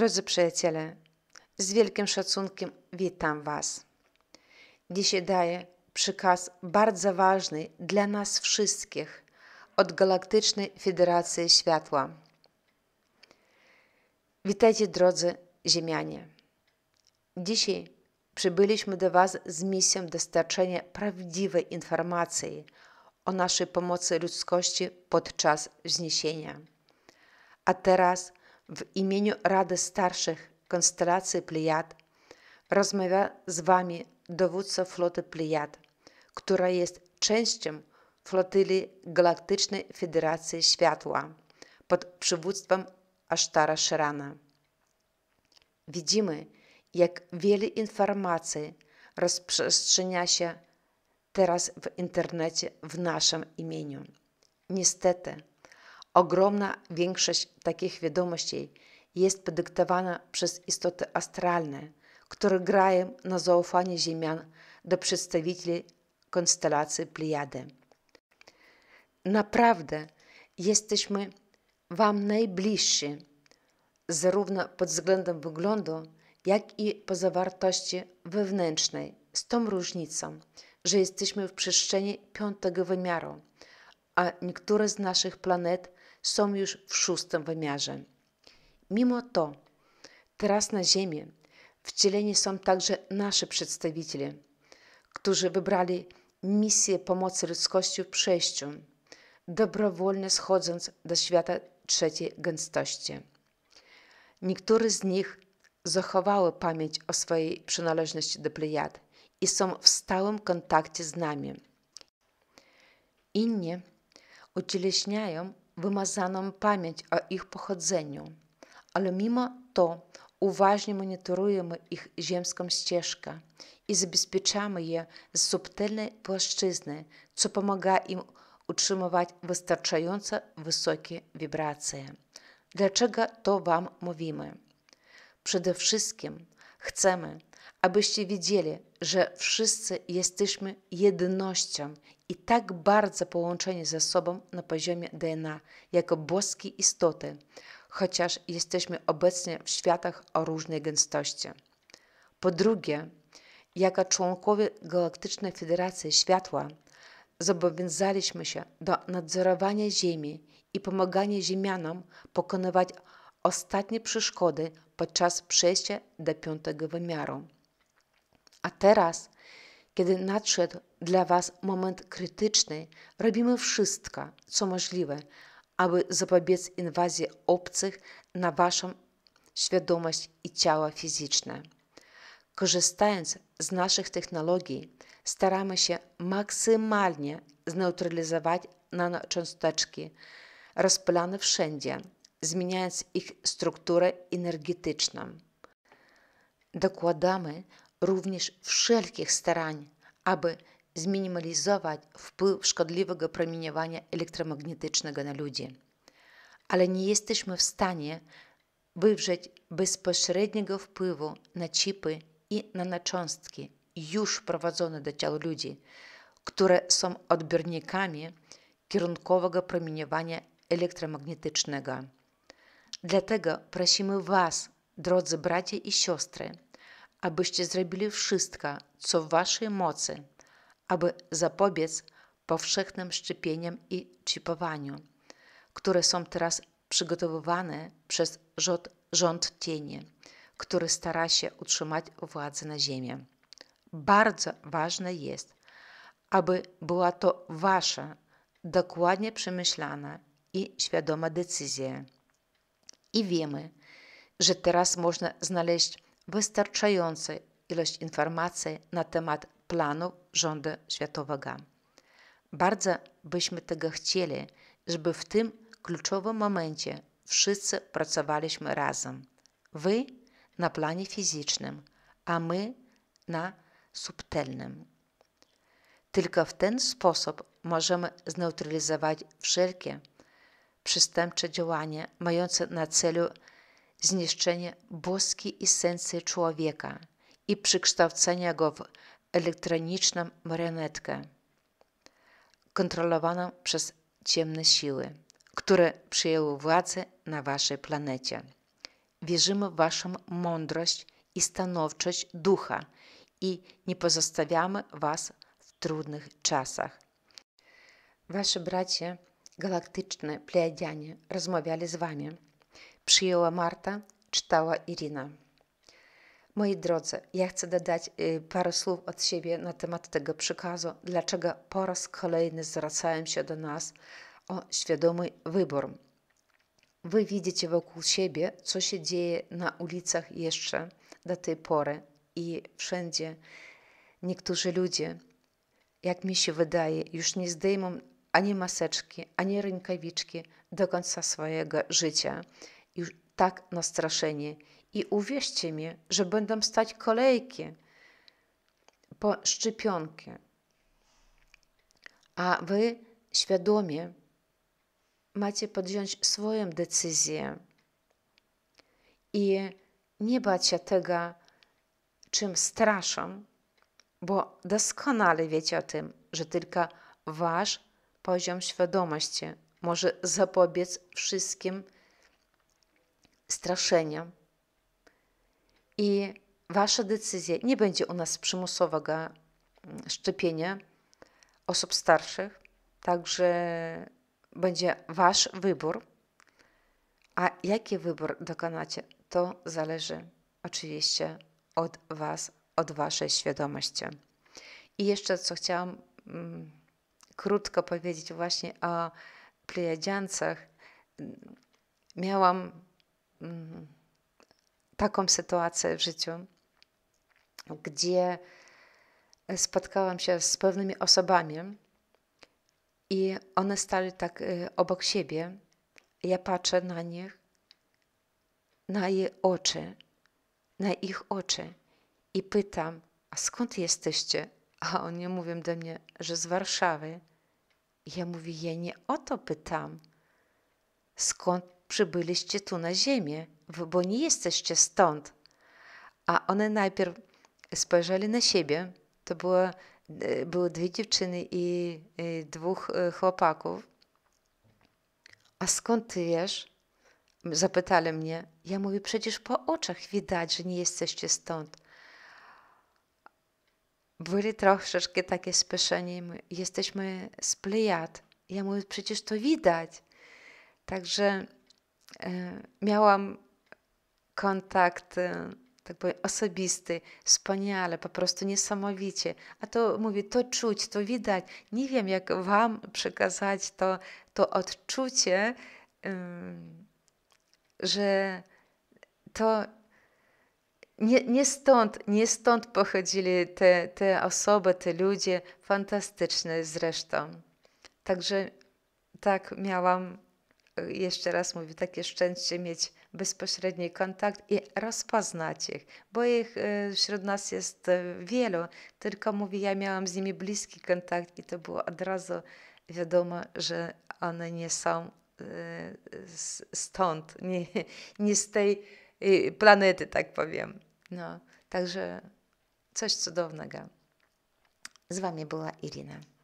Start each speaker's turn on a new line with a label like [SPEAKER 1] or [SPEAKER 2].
[SPEAKER 1] Drodzy przyjaciele, z wielkim szacunkiem witam Was. Dzisiaj daję przykaz bardzo ważny dla nas wszystkich od Galaktycznej Federacji Światła. Witajcie drodzy Ziemianie. Dzisiaj przybyliśmy do Was z misją dostarczenia prawdziwej informacji o naszej pomocy ludzkości podczas wzniesienia. A teraz – w imieniu Rady Starszych Konstelacji Plejad rozmawia z Wami dowódca floty Plejad, która jest częścią flotyli Galaktycznej Federacji Światła pod przywództwem Asztara Szerana. Widzimy, jak wiele informacji rozprzestrzenia się teraz w internecie w naszym imieniu. Niestety, Ogromna większość takich wiadomości jest podyktowana przez istoty astralne, które grają na zaufanie Ziemian do przedstawicieli konstelacji Plejady. Naprawdę jesteśmy Wam najbliżsi, zarówno pod względem wyglądu, jak i po zawartości wewnętrznej, z tą różnicą, że jesteśmy w przestrzeni piątego wymiaru, a niektóre z naszych planet są już w szóstym wymiarze. Mimo to, teraz na Ziemi wcieleni są także nasi przedstawiciele, którzy wybrali misję pomocy ludzkości w przejściu, dobrowolnie schodząc do świata trzeciej gęstości. Niektóre z nich zachowały pamięć o swojej przynależności do plejad i są w stałym kontakcie z nami. Inni ucieleśniają wymazano pamięć o ich pochodzeniu, ale mimo to uważnie monitorujemy ich ziemską ścieżkę i zabezpieczamy je z subtelnej płaszczyzny, co pomaga im utrzymywać wystarczająco wysokie wibracje. Dlaczego to Wam mówimy? Przede wszystkim chcemy, abyście wiedzieli, że wszyscy jesteśmy jednością i tak bardzo połączeni ze sobą na poziomie DNA, jako boskie istoty, chociaż jesteśmy obecnie w światach o różnej gęstości. Po drugie, jako członkowie Galaktycznej Federacji Światła zobowiązaliśmy się do nadzorowania Ziemi i pomagania Ziemianom pokonywać ostatnie przeszkody podczas przejścia do piątego wymiaru. A teraz kiedy nadszedł dla Was moment krytyczny, robimy wszystko, co możliwe, aby zapobiec inwazji obcych na Waszą świadomość i ciało fizyczne. Korzystając z naszych technologii, staramy się maksymalnie zneutralizować nanocząsteczki rozpylane wszędzie, zmieniając ich strukturę energetyczną. Dokładamy również wszelkich starań, aby zminimalizować wpływ szkodliwego promieniowania elektromagnetycznego na ludzi. Ale nie jesteśmy w stanie wywrzeć bezpośredniego wpływu na chipy i na nacząstki już prowadzone do ciał ludzi, które są odbiornikami kierunkowego promieniowania elektromagnetycznego. Dlatego prosimy Was, drodzy bracia i siostry, abyście zrobili wszystko, co w waszej mocy, aby zapobiec powszechnym szczepieniom i chipowaniu, które są teraz przygotowywane przez rząd, rząd cieni, który stara się utrzymać władzę na ziemi. Bardzo ważne jest, aby była to wasza dokładnie przemyślana i świadoma decyzja. I wiemy, że teraz można znaleźć wystarczająca ilość informacji na temat planu rządu światowego. Bardzo byśmy tego chcieli, żeby w tym kluczowym momencie wszyscy pracowaliśmy razem. Wy na planie fizycznym, a my na subtelnym. Tylko w ten sposób możemy zneutralizować wszelkie przestępcze działania mające na celu zniszczenie boskiej esencji człowieka i przekształcenia go w elektroniczną marionetkę kontrolowaną przez ciemne siły, które przyjęły władzę na waszej planecie. Wierzymy w waszą mądrość i stanowczość ducha i nie pozostawiamy was w trudnych czasach. Wasze bracia galaktyczne Plejadianie rozmawiali z wami przyjęła Marta, czytała Irina. Moi drodzy, ja chcę dodać y, parę słów od siebie na temat tego przekazu, dlaczego po raz kolejny zwracają się do nas o świadomy wybór. Wy widzicie wokół siebie, co się dzieje na ulicach jeszcze do tej pory i wszędzie. Niektórzy ludzie, jak mi się wydaje, już nie zdejmą ani maseczki, ani rękawiczki do końca swojego życia już tak nastraszenie i uwierzcie mi, że będą stać kolejki po szczepionkę. A wy świadomie macie podjąć swoją decyzję i nie bać się tego, czym straszą, bo doskonale wiecie o tym, że tylko wasz poziom świadomości może zapobiec wszystkim straszenia. I Wasza decyzja, nie będzie u nas przymusowego mm, szczepienia osób starszych, także będzie Wasz wybór. A jaki wybór dokonacie, to zależy oczywiście od Was, od Waszej świadomości. I jeszcze co chciałam mm, krótko powiedzieć właśnie o plejadziancach. Miałam taką sytuację w życiu, gdzie spotkałam się z pewnymi osobami i one stali tak y, obok siebie. Ja patrzę na nich, na jej oczy, na ich oczy i pytam, a skąd jesteście? A oni mówią do mnie, że z Warszawy. I ja mówię, ja nie o to pytam. Skąd przybyliście tu na ziemię, bo nie jesteście stąd. A one najpierw spojrzeli na siebie. To było, e, były dwie dziewczyny i, i dwóch e, chłopaków. A skąd ty wiesz? Zapytali mnie. Ja mówię, przecież po oczach widać, że nie jesteście stąd. Byli troszeczkę takie spieszeni. Jesteśmy z plejad. Ja mówię, przecież to widać. Także E, miałam kontakt, e, tak powiem, osobisty, wspaniale, po prostu niesamowicie. A to mówię, to czuć, to widać. Nie wiem, jak Wam przekazać to, to odczucie, że to nie, nie stąd, nie stąd pochodzili te, te osoby, te ludzie, fantastyczne zresztą. Także tak miałam jeszcze raz mówię, takie szczęście mieć bezpośredni kontakt i rozpoznać ich, bo ich y, wśród nas jest y, wielu, tylko mówię, ja miałam z nimi bliski kontakt i to było od razu wiadomo, że one nie są y, stąd, nie, nie z tej planety, tak powiem. No, także coś cudownego. Z Wami była Irina.